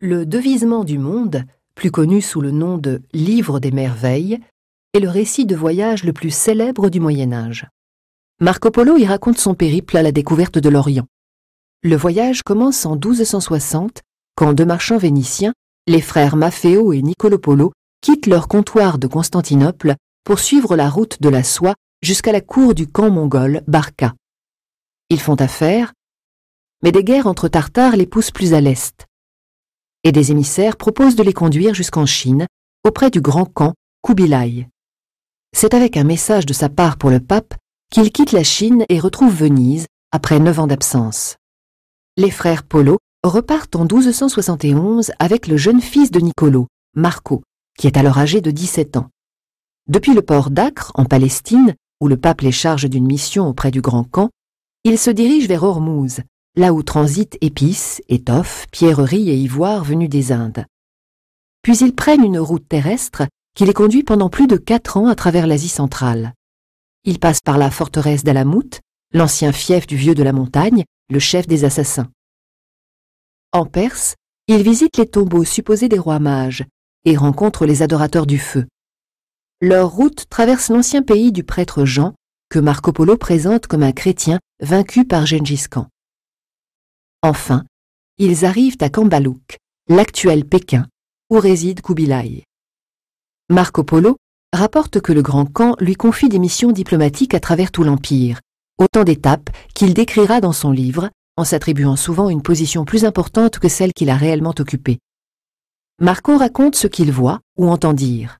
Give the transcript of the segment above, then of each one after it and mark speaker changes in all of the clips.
Speaker 1: Le devisement du monde, plus connu sous le nom de Livre des merveilles, est le récit de voyage le plus célèbre du Moyen Âge. Marco Polo y raconte son périple à la découverte de l'Orient. Le voyage commence en 1260, quand deux marchands vénitiens, les frères Maffeo et Niccolò Polo, quittent leur comptoir de Constantinople pour suivre la route de la soie jusqu'à la cour du camp mongol Barca. Ils font affaire mais des guerres entre Tartares les poussent plus à l'est. Et des émissaires proposent de les conduire jusqu'en Chine, auprès du grand camp Kubilai. C'est avec un message de sa part pour le pape qu'il quitte la Chine et retrouve Venise après neuf ans d'absence. Les frères Polo repartent en 1271 avec le jeune fils de Niccolo, Marco, qui est alors âgé de 17 ans. Depuis le port d'Acre, en Palestine, où le pape les charge d'une mission auprès du grand camp, ils se dirigent vers Hormuz, là où transitent épices, étoffes, pierreries et ivoires venus des Indes. Puis ils prennent une route terrestre qui les conduit pendant plus de quatre ans à travers l'Asie centrale. Ils passent par la forteresse d'Alamout, l'ancien fief du vieux de la montagne, le chef des assassins. En Perse, ils visitent les tombeaux supposés des rois mages et rencontrent les adorateurs du feu. Leur route traverse l'ancien pays du prêtre Jean, que Marco Polo présente comme un chrétien vaincu par Gengis Khan. Enfin, ils arrivent à Kambalouk, l'actuel Pékin, où réside Kubilai. Marco Polo rapporte que le grand Khan lui confie des missions diplomatiques à travers tout l'Empire, autant d'étapes qu'il décrira dans son livre, en s'attribuant souvent une position plus importante que celle qu'il a réellement occupée. Marco raconte ce qu'il voit ou entend dire.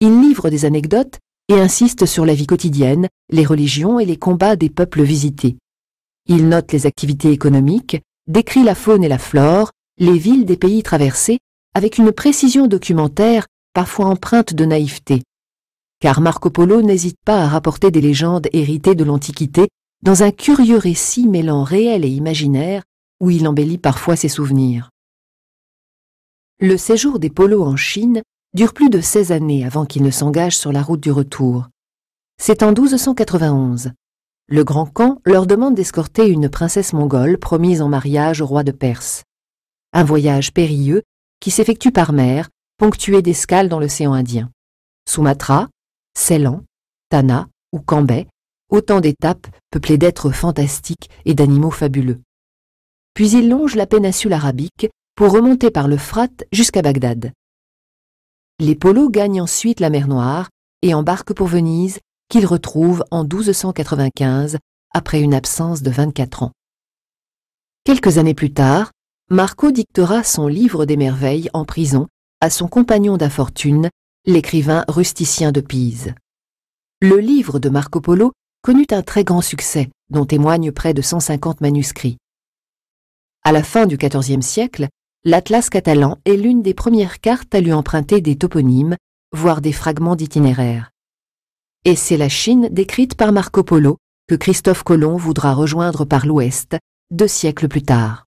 Speaker 1: Il livre des anecdotes et insiste sur la vie quotidienne, les religions et les combats des peuples visités. Il note les activités économiques, décrit la faune et la flore, les villes des pays traversés, avec une précision documentaire, parfois empreinte de naïveté. Car Marco Polo n'hésite pas à rapporter des légendes héritées de l'Antiquité dans un curieux récit mêlant réel et imaginaire, où il embellit parfois ses souvenirs. Le séjour des polos en Chine dure plus de 16 années avant qu'ils ne s'engagent sur la route du retour. C'est en 1291, le grand camp leur demande d'escorter une princesse mongole promise en mariage au roi de Perse. Un voyage périlleux qui s'effectue par mer, ponctué d'escales dans l'océan Indien. Sumatra, Ceylan, Tana ou Cambay, autant d'étapes peuplées d'êtres fantastiques et d'animaux fabuleux. Puis ils longent la péninsule arabique pour remonter par le Frat jusqu'à Bagdad. Les polos gagnent ensuite la mer Noire et embarquent pour Venise qu'il retrouve en 1295 après une absence de 24 ans. Quelques années plus tard, Marco dictera son livre des merveilles en prison à son compagnon d'infortune, l'écrivain rusticien de Pise. Le livre de Marco Polo connut un très grand succès, dont témoignent près de 150 manuscrits. À la fin du XIVe siècle, l'Atlas catalan est l'une des premières cartes à lui emprunter des toponymes, voire des fragments d'itinéraires et c'est la Chine décrite par Marco Polo, que Christophe Colomb voudra rejoindre par l'ouest, deux siècles plus tard.